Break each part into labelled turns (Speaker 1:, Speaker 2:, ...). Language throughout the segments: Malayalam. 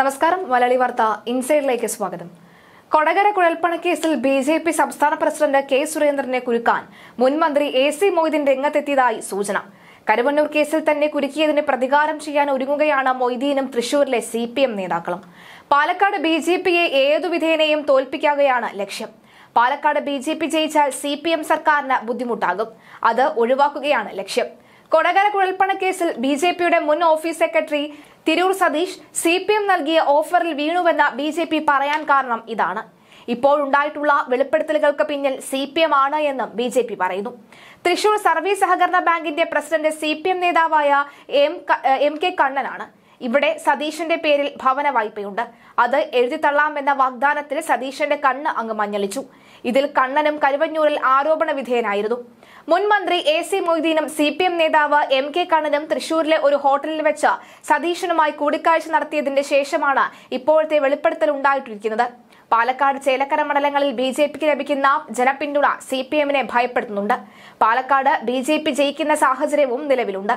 Speaker 1: നമസ്കാരം മലയാളി വാർത്ത ഇൻസൈഡിലേക്ക് സ്വാഗതം കൊടകര കുഴൽപ്പണക്കേസിൽ ബി ജെ പി സംസ്ഥാന പ്രസിഡന്റ് കെ സുരേന്ദ്രനെ കുരുക്കാൻ മുൻ മന്ത്രി എ സി മൊയ്തീൻ രംഗത്തെത്തിയതായി സൂചന കരുവണ്ണൂർ കേസിൽ തന്നെ കുരുക്കിയതിന് പ്രതികാരം ചെയ്യാൻ ഒരുങ്ങുകയാണ് മൊയ്തീനും തൃശൂരിലെ സി പി എം നേതാക്കളും പാലക്കാട് ബി ജെ പിയെ ഏതു വിധേനയും തോൽപ്പിക്കുകയാണ് ലക്ഷ്യം പാലക്കാട് ബി ജെ പി ജയിച്ചാൽ സി പി എം സർക്കാരിന് ബുദ്ധിമുട്ടാകും അത് ഒഴിവാക്കുകയാണ് ലക്ഷ്യം കൊടകര കുഴൽപ്പണക്കേസിൽ ബി ജെ പിയുടെ മുൻ office secretary Tirur Satish C P M നൽകിയ ഓഫറിൽ വീണുവെന്ന് ബി ജെ പി പറയാൻ കാരണം ഇതാണ് ഇപ്പോഴുണ്ടായിട്ടുള്ള വെളിപ്പെടുത്തലുകൾക്ക് പിന്നിൽ സി പി എം ആണ് എന്നും ബി ജെ പി പറയുന്നു തൃശൂർ സർവീസ് സഹകരണ ബാങ്കിന്റെ പ്രസിഡന്റ് സി പി എം നേതാവായ എം എം കെ കണ്ണനാണ് ഇവിടെ സതീശന്റെ പേരിൽ ഭവന വായ്പയുണ്ട് അത് എഴുതിത്തള്ളാമെന്ന വാഗ്ദാനത്തിൽ സതീശന്റെ കണ്ണ് അങ്ങ് മഞ്ഞളിച്ചു ഇതിൽ കണ്ണനും കരുവഞ്ഞൂരിൽ ആരോപണ വിധേയനായിരുന്നു മുൻ മന്ത്രി എ സി മൊയ്തീനും സി പി എം നേതാവ് എം കെ കണ്ണനും തൃശൂരിലെ ഒരു ഹോട്ടലിൽ വെച്ച് സതീശനുമായി കൂടിക്കാഴ്ച നടത്തിയതിന്റെ ശേഷമാണ് ഇപ്പോഴത്തെ വെളിപ്പെടുത്തൽ ഉണ്ടായിട്ടിരിക്കുന്നത് പാലക്കാട് ചേലക്കര മണ്ഡലങ്ങളിൽ ബി ജെ പിക്ക് ലഭിക്കുന്ന ജനപിന്തുണ സി പി എമ്മിനെ ഭയപ്പെടുത്തുന്നുണ്ട് പാലക്കാട് ബി ജെ പി ജയിക്കുന്ന സാഹചര്യവും നിലവിലുണ്ട്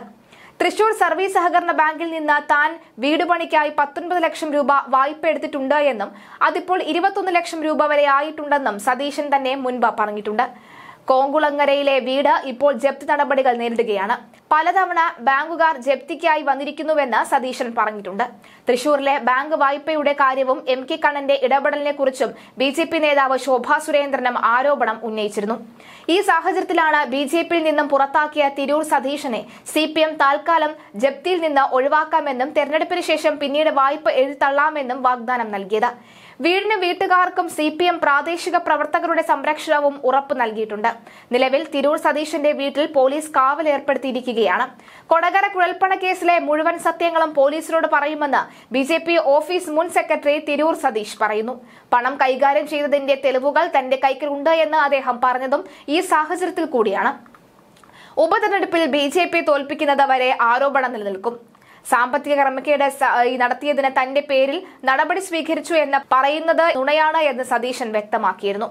Speaker 1: തൃശൂർ സർവീസ് സഹകരണ ബാങ്കിൽ നിന്ന് താൻ വീട് പണിക്കായി പത്തൊൻപത് ലക്ഷം രൂപ വായ്പ എടുത്തിട്ടുണ്ട് എന്നും അതിപ്പോൾ ഇരുപത്തൊന്ന് ലക്ഷം രൂപ വരെ ആയിട്ടുണ്ടെന്നും സതീശൻ തന്നെ മുൻപ് പറഞ്ഞിട്ടുണ്ട് കോങ്കുളങ്ങരയിലെ വീട് ഇപ്പോൾ ജപ്തി നടപടികൾ നേരിടുകയാണ് പലതവണ ബാങ്കുകാർ ജപ്തിക്കായി വന്നിരിക്കുന്നുവെന്ന് സതീശൻ പറഞ്ഞിട്ടുണ്ട് തൃശൂരിലെ ബാങ്ക് വായ്പയുടെ കാര്യവും എം കെ കണ്ണന്റെ കുറിച്ചും ബി ജെ പി നേതാവ് ശോഭാ സുരേന്ദ്രനും ആരോപണം ഉന്നയിച്ചിരുന്നു ഈ സാഹചര്യത്തിലാണ് ബി ജെ പിയിൽ നിന്നും പുറത്താക്കിയ തിരൂർ സതീശനെ സി പി എം താൽക്കാലം ജപ്തിയിൽ നിന്ന് ഒഴിവാക്കാമെന്നും തെരഞ്ഞെടുപ്പിന് ശേഷം പിന്നീട് വായ്പ തള്ളാമെന്നും വാഗ്ദാനം നൽകിയത് വീടിന് വീട്ടുകാർക്കും സി പി എം പ്രാദേശിക പ്രവർത്തകരുടെ സംരക്ഷണവും ഉറപ്പ് നൽകിയിട്ടുണ്ട് നിലവിൽ തിരൂർ സതീശന്റെ വീട്ടിൽ പോലീസ് കാവൽ ഏർപ്പെടുത്തിയിരിക്കുകയാണ് കൊടകര കുഴൽപ്പണ കേസിലെ മുഴുവൻ സത്യങ്ങളും പോലീസിനോട് പറയുമെന്ന് ബി ജെ പി ഓഫീസ് മുൻ സെക്രട്ടറി തിരൂർ സതീഷ് പറയുന്നു പണം കൈകാര്യം ചെയ്തതിന്റെ തെളിവുകൾ തന്റെ ഉണ്ട് എന്ന് അദ്ദേഹം പറഞ്ഞതും ഈ സാഹചര്യത്തിൽ കൂടിയാണ് ഉപതെരഞ്ഞെടുപ്പിൽ ബി ജെ പി തോൽപ്പിക്കുന്നത് വരെ ആരോപണം നിലനിൽക്കും സാമ്പത്തിക ക്രമക്കേട് നടത്തിയതിന് തന്റെ പേരിൽ നടപടി സ്വീകരിച്ചു എന്ന് പറയുന്നത് നുണയാണ് എന്ന് സതീശൻ വ്യക്തമാക്കിയിരുന്നു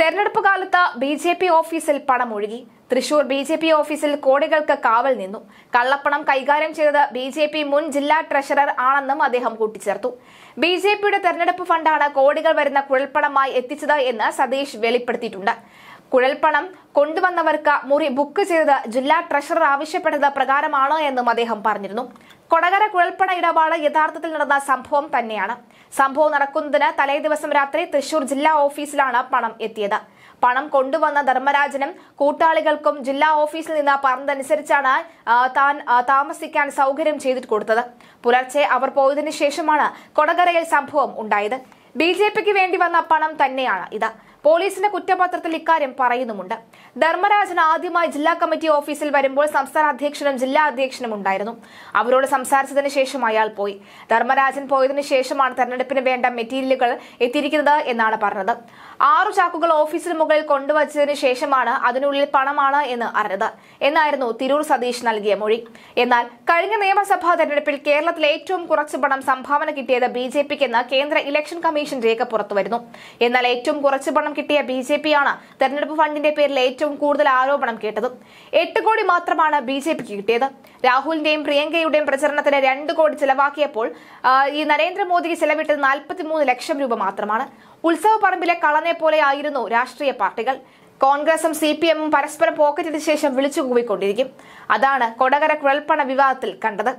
Speaker 1: തെരഞ്ഞെടുപ്പ് കാലത്ത് ബി ജെ പി ഓഫീസിൽ പണമൊഴുകി തൃശൂർ ബി ജെ പി ഓഫീസിൽ കോടികൾക്ക് കാവൽ നിന്നു കള്ളപ്പണം കൈകാര്യം ചെയ്തത് ബി ജെ പി മുൻ ജില്ലാ ട്രഷറർ ആണെന്നും അദ്ദേഹം കൂട്ടിച്ചേർത്തു ബി ജെ പിയുടെ തെരഞ്ഞെടുപ്പ് ഫണ്ടാണ് കോടികൾ വരുന്ന കുഴൽപ്പണമായി എത്തിച്ചത് എന്ന് സതീഷ് വെളിപ്പെടുത്തിയിട്ടുണ്ട് കുഴൽപ്പണം കൊണ്ടുവന്നവർക്ക് മുറി ബുക്ക് ചെയ്ത് ജില്ലാ ട്രഷറർ ആവശ്യപ്പെട്ടത് പ്രകാരമാണ് എന്നും അദ്ദേഹം പറഞ്ഞിരുന്നു കൊടകര കുഴൽപ്പണ ഇടപാട് യഥാർത്ഥത്തിൽ നടന്ന സംഭവം തന്നെയാണ് സംഭവം നടക്കുന്നതിന് തലേദിവസം രാത്രി തൃശൂർ ജില്ലാ ഓഫീസിലാണ് പണം എത്തിയത് പണം കൊണ്ടുവന്ന ധർമ്മരാജനും കൂട്ടാളികൾക്കും ജില്ലാ ഓഫീസിൽ നിന്ന് പറഞ്ഞതനുസരിച്ചാണ് താൻ താമസിക്കാൻ സൗകര്യം ചെയ്തിട്ട് കൊടുത്തത് പുലർച്ചെ അവർ പോയതിനു ശേഷമാണ് കൊടകരയിൽ സംഭവം ഉണ്ടായത് ബി ജെ പിക്ക് വേണ്ടി വന്ന പണം തന്നെയാണ് ഇത് പോലീസിന്റെ കുറ്റപത്രത്തിൽ ഇക്കാര്യം പറയുന്നുമുണ്ട് ധർമ്മരാജൻ ആദ്യമായി ജില്ലാ കമ്മിറ്റി ഓഫീസിൽ വരുമ്പോൾ സംസ്ഥാന അധ്യക്ഷനും ജില്ലാ അധ്യക്ഷനും ഉണ്ടായിരുന്നു അവരോട് സംസാരിച്ചതിന് ശേഷം അയാൾ പോയി ധർമ്മരാജൻ പോയതിനു ശേഷമാണ് തെരഞ്ഞെടുപ്പിന് വേണ്ട മെറ്റീരിയലുകൾ എത്തിയിരിക്കുന്നത് എന്നാണ് പറഞ്ഞത് ആറു ചാക്കുകൾ ഓഫീസിന് മുകളിൽ കൊണ്ടുവച്ചതിന് ശേഷമാണ് അതിനുള്ളിൽ പണമാണ് എന്ന് അറിഞ്ഞത് എന്നായിരുന്നു തിരൂർ സതീഷ് നൽകിയ മൊഴി എന്നാൽ കഴിഞ്ഞ നിയമസഭാ തെരഞ്ഞെടുപ്പിൽ കേരളത്തിൽ ഏറ്റവും കുറച്ച് പണം സംഭാവന കിട്ടിയത് ബി ജെ കേന്ദ്ര ഇലക്ഷൻ കമ്മീഷൻ രേഖ പുറത്തുവരുന്നു എന്നാൽ ഏറ്റവും കുറച്ച് പണം ആരോപണം കിട്ടിയ ബി ജെ പിയാണ് തെരഞ്ഞെടുപ്പ് ഫണ്ടിന്റെ പേരിൽ ഏറ്റവും കൂടുതൽ ആരോപണം കേട്ടത് എട്ട് കോടി മാത്രമാണ് ബി ജെ പിക്ക് കിട്ടിയത് രാഹുലിന്റെയും പ്രിയങ്കയുടെയും പ്രചരണത്തിന് രണ്ട് കോടി ചെലവാക്കിയപ്പോൾ ഈ നരേന്ദ്രമോദിക്ക് ചെലവിട്ടത് നാൽപ്പത്തിമൂന്ന് ലക്ഷം രൂപ മാത്രമാണ് ഉത്സവ പറമ്പിലെ കളനെ പോലെ ആയിരുന്നു രാഷ്ട്രീയ പാർട്ടികൾ കോൺഗ്രസും സി പി എമ്മും പരസ്പരം പോക്കറ്റിന് ശേഷം വിളിച്ചു കൂവിക്കൊണ്ടിരിക്കും അതാണ് കൊടകര കുഴൽപ്പണ വിവാദത്തിൽ കണ്ടത്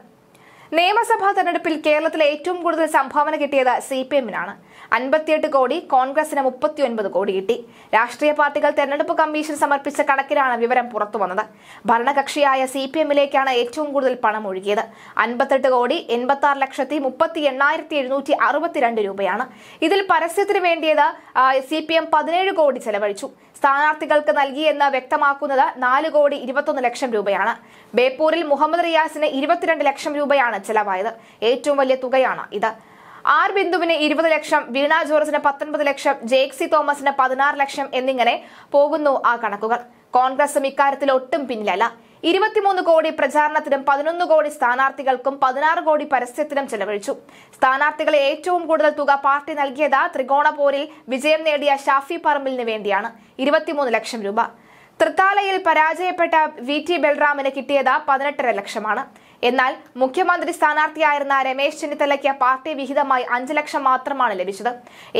Speaker 1: നിയമസഭാ തെരഞ്ഞെടുപ്പിൽ കേരളത്തിലെ ഏറ്റവും കൂടുതൽ സംഭാവന കിട്ടിയത് സി പി എമ്മിനാണ് അൻപത്തിയെട്ട് കോടി കോൺഗ്രസിന് ഒൻപത് കോടി കിട്ടി രാഷ്ട്രീയ പാർട്ടികൾ തെരഞ്ഞെടുപ്പ് കമ്മീഷൻ സമർപ്പിച്ച കണക്കിലാണ് വിവരം പുറത്തുവന്നത് ഭരണകക്ഷിയായ സി പി എമ്മിലേക്കാണ് ഏറ്റവും കൂടുതൽ പണം ഒഴുകിയത് അൻപത്തെട്ട് കോടി എൺപത്തി ആറ് ലക്ഷത്തി മുപ്പത്തി എണ്ണായിരത്തി എഴുന്നൂറ്റി അറുപത്തിരണ്ട് രൂപയാണ് ഇതിൽ പരസ്യത്തിന് വേണ്ടിയത് സി പി എം പതിനേഴ് കോടി ചെലവഴിച്ചു സ്ഥാനാർത്ഥികൾക്ക് നൽകിയെന്ന് വ്യക്തമാക്കുന്നത് നാല് കോടി ഇരുപത്തൊന്ന് ലക്ഷം രൂപയാണ് ബേപ്പൂരിൽ മുഹമ്മദ് റിയാസിന് ഇരുപത്തിരണ്ട് ലക്ഷം രൂപയാണ് ചെലവായത് ഏറ്റവും വലിയ തുകയാണ് ഇത് ആർ ബിന്ദുവിന് ഇരുപത് ലക്ഷം വീണ ജോർജിന് പത്തൊൻപത് ലക്ഷം ജേക്സി തോമസിന് പതിനാറ് ലക്ഷം എന്നിങ്ങനെ പോകുന്നു ആ കണക്കുകൾ കോൺഗ്രസും ഇക്കാര്യത്തിൽ ഒട്ടും പിന്നിലല്ല ഇരുപത്തിമൂന്ന് കോടി പ്രചാരണത്തിനും പതിനൊന്ന് കോടി സ്ഥാനാർത്ഥികൾക്കും പതിനാറ് കോടി പരസ്യത്തിനും ചെലവഴിച്ചു സ്ഥാനാർത്ഥികളെ ഏറ്റവും കൂടുതൽ തുക പാർട്ടി നൽകിയത് ത്രികോണ പോരിൽ വിജയം നേടിയ ഷാഫി പറമ്പിലിന് വേണ്ടിയാണ് ഇരുപത്തിമൂന്ന് ലക്ഷം രൂപ തൃത്താലയിൽ പരാജയപ്പെട്ട വി ടി ബൽറാമിന് കിട്ടിയത് പതിനെട്ടര ലക്ഷമാണ് എന്നാൽ മുഖ്യമന്ത്രി സ്ഥാനാർത്ഥിയായിരുന്ന രമേശ് ചെന്നിത്തലയ്ക്ക് പാർട്ടി വിഹിതമായി അഞ്ചു ലക്ഷം മാത്രമാണ് ലഭിച്ചത്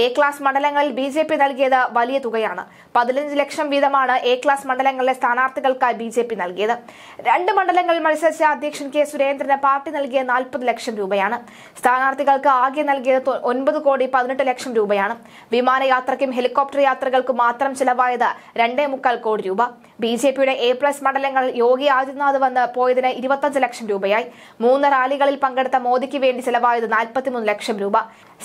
Speaker 1: എ ക്ലാസ് മണ്ഡലങ്ങളിൽ ബി ജെ പി നൽകിയത് വലിയ തുകയാണ് പതിനഞ്ച് ലക്ഷം വീതമാണ് എ ക്ലാസ് മണ്ഡലങ്ങളിലെ സ്ഥാനാർത്ഥികൾക്കായി ബി ജെ പി നൽകിയത് രണ്ട് മണ്ഡലങ്ങളിൽ മത്സരിച്ച അധ്യക്ഷൻ കെ സുരേന്ദ്രന് പാർട്ടി നൽകിയ നാൽപ്പത് ലക്ഷം രൂപയാണ് സ്ഥാനാർത്ഥികൾക്ക് ആകെ നൽകിയത് ഒൻപത് കോടി പതിനെട്ട് ലക്ഷം രൂപയാണ് വിമാനയാത്രയ്ക്കും ഹെലികോപ്റ്റർ യാത്രകൾക്കും മാത്രം ചിലവായത് രണ്ടേ മുക്കാൽ കോടി രൂപ ബി ജെ പിയുടെ എ പ്ലസ് മണ്ഡലങ്ങളിൽ യോഗി ആദിത്യനാഥ് വന്ന് പോയതിന് ഇരുപത്തഞ്ച് ലക്ഷം രൂപ രൂപയായി മൂന്ന് റാലികളിൽ പങ്കെടുത്ത മോദിക്ക് വേണ്ടി ചെലവായത് നാൽപ്പത്തിമൂന്ന് ലക്ഷം രൂപ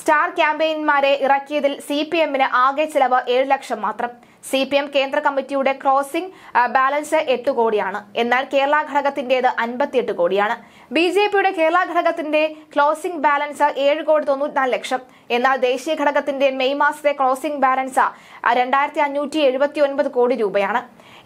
Speaker 1: സ്റ്റാർ ക്യാമ്പയിൻമാരെ ഇറക്കിയതിൽ സി പി എമ്മിന് ആകെ ചെലവ് ഏഴ് ലക്ഷം മാത്രം സി പി എം കേന്ദ്ര കമ്മിറ്റിയുടെ ക്രോസിംഗ് ബാലൻസ് എട്ട് കോടിയാണ് എന്നാൽ കേരള ഘടകത്തിന്റേത് അൻപത്തിയെട്ട് കോടിയാണ് ബി ജെ പിയുടെ കേരള ഘടകത്തിന്റെ ക്ലോസിംഗ് ബാലൻസ് ഏഴ് കോടി തൊണ്ണൂറ്റിനാല് ലക്ഷം എന്നാൽ ദേശീയ ഘടകത്തിന്റെ മെയ് മാസത്തെ ക്ലോസിംഗ് ബാലൻസ് രണ്ടായിരത്തി അഞ്ഞൂറ്റി എഴുപത്തി ഒൻപത് കോടി രൂപയാണ്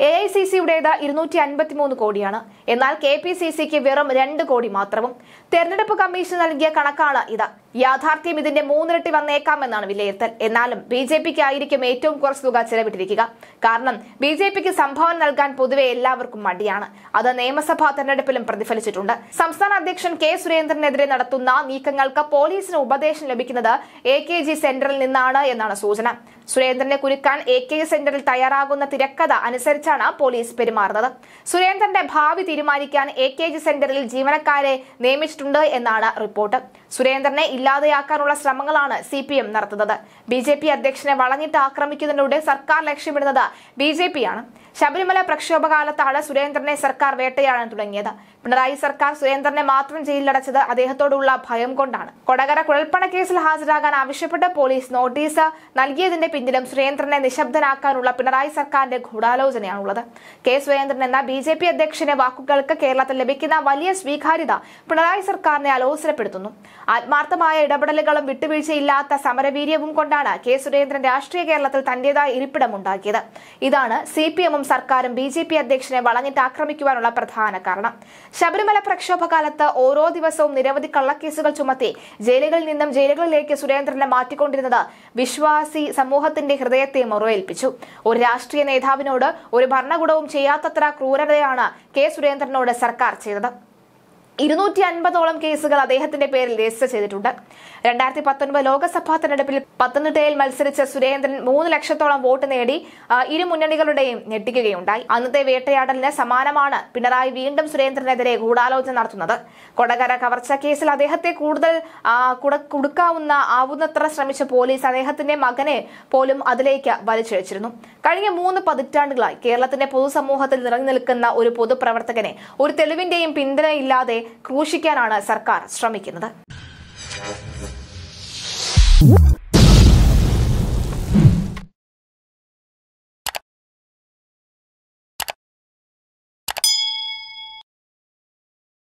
Speaker 1: എ ഐ സി സിയുടേത് ഇരുന്നൂറ്റി മൂന്ന് കോടിയാണ് എന്നാൽ കെ പി സി സിക്ക് വെറും രണ്ട് കോടി മാത്രവും തെരഞ്ഞെടുപ്പ് കമ്മീഷൻ നൽകിയ കണക്കാണ് ഇത് യാഥാർത്ഥ്യം ഇതിന്റെ മൂന്നിരട്ടി വന്നേക്കാമെന്നാണ് വിലയിരുത്തൽ എന്നാലും ബി ജെ പിക്ക് ആയിരിക്കും ഏറ്റവും കുറച്ച് തുക ചെലവിട്ടിരിക്കുക കാരണം ബി ജെ പിക്ക് സംഭാവന നൽകാൻ പൊതുവെ എല്ലാവർക്കും മടിയാണ് അത് നിയമസഭാ തെരഞ്ഞെടുപ്പിലും പ്രതിഫലിച്ചിട്ടുണ്ട് സംസ്ഥാന അധ്യക്ഷൻ കെ സുരേന്ദ്രനെതിരെ നടത്തുന്ന നീക്കങ്ങൾക്ക് പോലീസിന് ഉപദേശം ലഭിക്കുന്നത് എ കെ ജി സെന്ററിൽ നിന്നാണ് എന്നാണ് സൂചന സുരേന്ദ്രനെ കുരുക്കാൻ എ കെ സെന്ററിൽ തയ്യാറാകുന്ന തിരക്കഥ അനുസരിച്ചാണ് പോലീസ് പെരുമാറുന്നത് സുരേന്ദ്രന്റെ ഭാവി തീരുമാനിക്കാൻ എ കെ ജി സെന്ററിൽ ജീവനക്കാരെ നിയമിച്ചിട്ടുണ്ട് എന്നാണ് റിപ്പോർട്ട് സുരേന്ദ്രനെ ഇല്ലാതെയാക്കാനുള്ള ശ്രമങ്ങളാണ് സി പി എം നടത്തുന്നത് ബി ജെ പി അധ്യക്ഷനെ വളഞ്ഞിട്ട് ആക്രമിക്കുന്നതിലൂടെ സർക്കാർ ലക്ഷ്യമിടുന്നത് ബി ജെ പിയാണ് ശബരിമല പ്രക്ഷോഭകാലത്താണ് സുരേന്ദ്രനെ സർക്കാർ വേട്ടയാടാൻ തുടങ്ങിയത് പിണറായി സർക്കാർ സുരേന്ദ്രനെ മാത്രം ജയിലിലടച്ചത് അദ്ദേഹത്തോടുള്ള ഭയം കൊണ്ടാണ് കൊടകര കുഴൽപ്പണ കേസിൽ ഹാജരാകാൻ ആവശ്യപ്പെട്ട് പോലീസ് നോട്ടീസ് നൽകിയതിന്റെ പിന്നിലും സുരേന്ദ്രനെ നിശബ്ദനാക്കാനുള്ള പിണറായി സർക്കാരിന്റെ ഗൂഢാലോചനയാണുള്ളത് കെ സുരേന്ദ്രൻ എന്ന ബി ജെ പി അധ്യക്ഷന്റെ വാക്കുകൾക്ക് കേരളത്തിൽ ലഭിക്കുന്ന വലിയ സ്വീകാര്യത പിണറായി സർക്കാരിനെ അലോസരപ്പെടുത്തുന്നു ആത്മാർത്ഥമായ ഇടപെടലുകളും വിട്ടുവീഴ്ചയില്ലാത്ത സമരവീര്യവും കൊണ്ടാണ് കെ സുരേന്ദ്രൻ രാഷ്ട്രീയ കേരളത്തിൽ തന്റേതായ ഇരിപ്പിടമുണ്ടാക്കിയത് ഇതാണ് സി പി എമ്മും സർക്കാരും ബി ജെ പി അധ്യക്ഷനെ വളഞ്ഞിട്ട് ആക്രമിക്കുവാനുള്ള പ്രധാന കാരണം ശബരിമല പ്രക്ഷോഭകാലത്ത് ഓരോ ദിവസവും നിരവധി കള്ളക്കേസുകൾ ചുമത്തി ജയിലുകളിൽ നിന്നും ജയിലുകളിലേക്ക് സുരേന്ദ്രനെ മാറ്റിക്കൊണ്ടിരുന്നത് വിശ്വാസി സമൂഹത്തിന്റെ ഹൃദയത്തെ മുറവേൽപ്പിച്ചു ഒരു രാഷ്ട്രീയ നേതാവിനോട് ഒരു ഭരണകൂടവും ചെയ്യാത്തത്ര ക്രൂരതയാണ് കെ സുരേന്ദ്രനോട് സർക്കാർ ചെയ്തത് ഇരുന്നൂറ്റി അൻപതോളം കേസുകൾ അദ്ദേഹത്തിന്റെ പേരിൽ രജിസ്റ്റർ ചെയ്തിട്ടുണ്ട് രണ്ടായിരത്തി പത്തൊൻപത് ലോക്സഭാ തെരഞ്ഞെടുപ്പിൽ പത്തനംതിട്ടയിൽ മത്സരിച്ച സുരേന്ദ്രൻ മൂന്ന് ലക്ഷത്തോളം വോട്ട് നേടി ഇരു മുന്നണികളുടെയും ഞെട്ടിക്കുകയുണ്ടായി അന്നത്തെ വേട്ടയാടലിന് സമാനമാണ് പിണറായി വീണ്ടും സുരേന്ദ്രനെതിരെ ഗൂഢാലോചന നടത്തുന്നത് കൊടകര കവർച്ച കേസിൽ അദ്ദേഹത്തെ കൂടുതൽ കൊടുക്കാവുന്ന ആവുന്നത്ര ശ്രമിച്ച പോലീസ് അദ്ദേഹത്തിന്റെ മകനെ പോലും അതിലേക്ക് വലിച്ചിഴച്ചിരുന്നു കഴിഞ്ഞ മൂന്ന് പതിറ്റാണ്ടുകളായി കേരളത്തിന്റെ പൊതുസമൂഹത്തിൽ നിറഞ്ഞു നിൽക്കുന്ന ഒരു പൊതുപ്രവർത്തകനെ ഒരു തെളിവിന്റെയും പിന്തുണയില്ലാതെ ക്രൂശിക്കാനാണ് സർക്കാർ ശ്രമിക്കുന്നത്